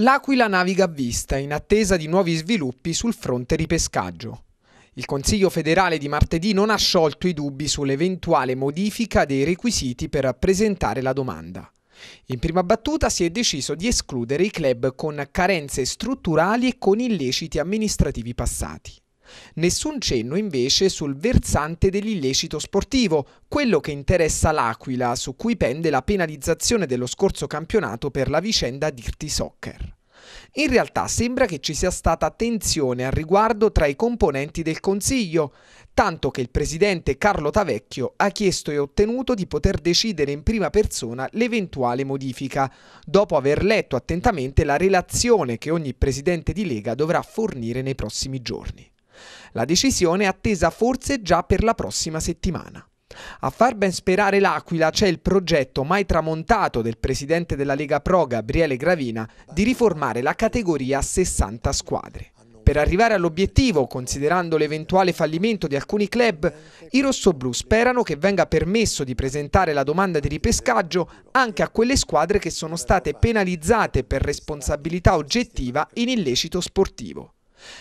L'Aquila naviga a vista in attesa di nuovi sviluppi sul fronte ripescaggio. Il Consiglio federale di martedì non ha sciolto i dubbi sull'eventuale modifica dei requisiti per presentare la domanda. In prima battuta si è deciso di escludere i club con carenze strutturali e con illeciti amministrativi passati. Nessun cenno invece sul versante dell'illecito sportivo, quello che interessa l'Aquila, su cui pende la penalizzazione dello scorso campionato per la vicenda Dirty Soccer. In realtà sembra che ci sia stata tensione al riguardo tra i componenti del Consiglio, tanto che il presidente Carlo Tavecchio ha chiesto e ottenuto di poter decidere in prima persona l'eventuale modifica, dopo aver letto attentamente la relazione che ogni presidente di Lega dovrà fornire nei prossimi giorni. La decisione è attesa forse già per la prossima settimana. A far ben sperare l'Aquila c'è il progetto mai tramontato del presidente della Lega Pro Gabriele Gravina di riformare la categoria a 60 squadre. Per arrivare all'obiettivo, considerando l'eventuale fallimento di alcuni club, i rossoblù sperano che venga permesso di presentare la domanda di ripescaggio anche a quelle squadre che sono state penalizzate per responsabilità oggettiva in illecito sportivo.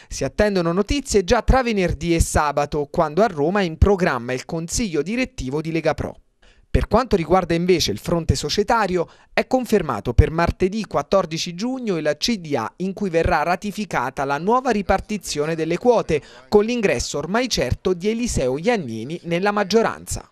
Si attendono notizie già tra venerdì e sabato, quando a Roma è in programma il consiglio direttivo di Lega Pro. Per quanto riguarda invece il fronte societario, è confermato per martedì 14 giugno il CDA in cui verrà ratificata la nuova ripartizione delle quote, con l'ingresso ormai certo di Eliseo Iannini nella maggioranza.